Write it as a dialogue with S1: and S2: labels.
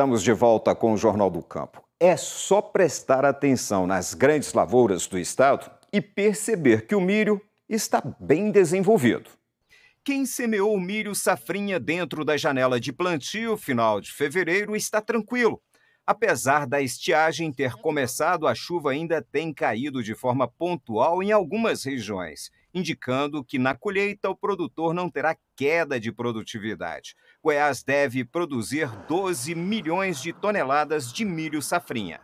S1: Estamos de volta com o Jornal do Campo. É só prestar atenção nas grandes lavouras do estado e perceber que o milho está bem desenvolvido. Quem semeou o milho safrinha dentro da janela de plantio final de fevereiro está tranquilo. Apesar da estiagem ter começado, a chuva ainda tem caído de forma pontual em algumas regiões, indicando que na colheita o produtor não terá queda de produtividade. Goiás deve produzir 12 milhões de toneladas de milho safrinha.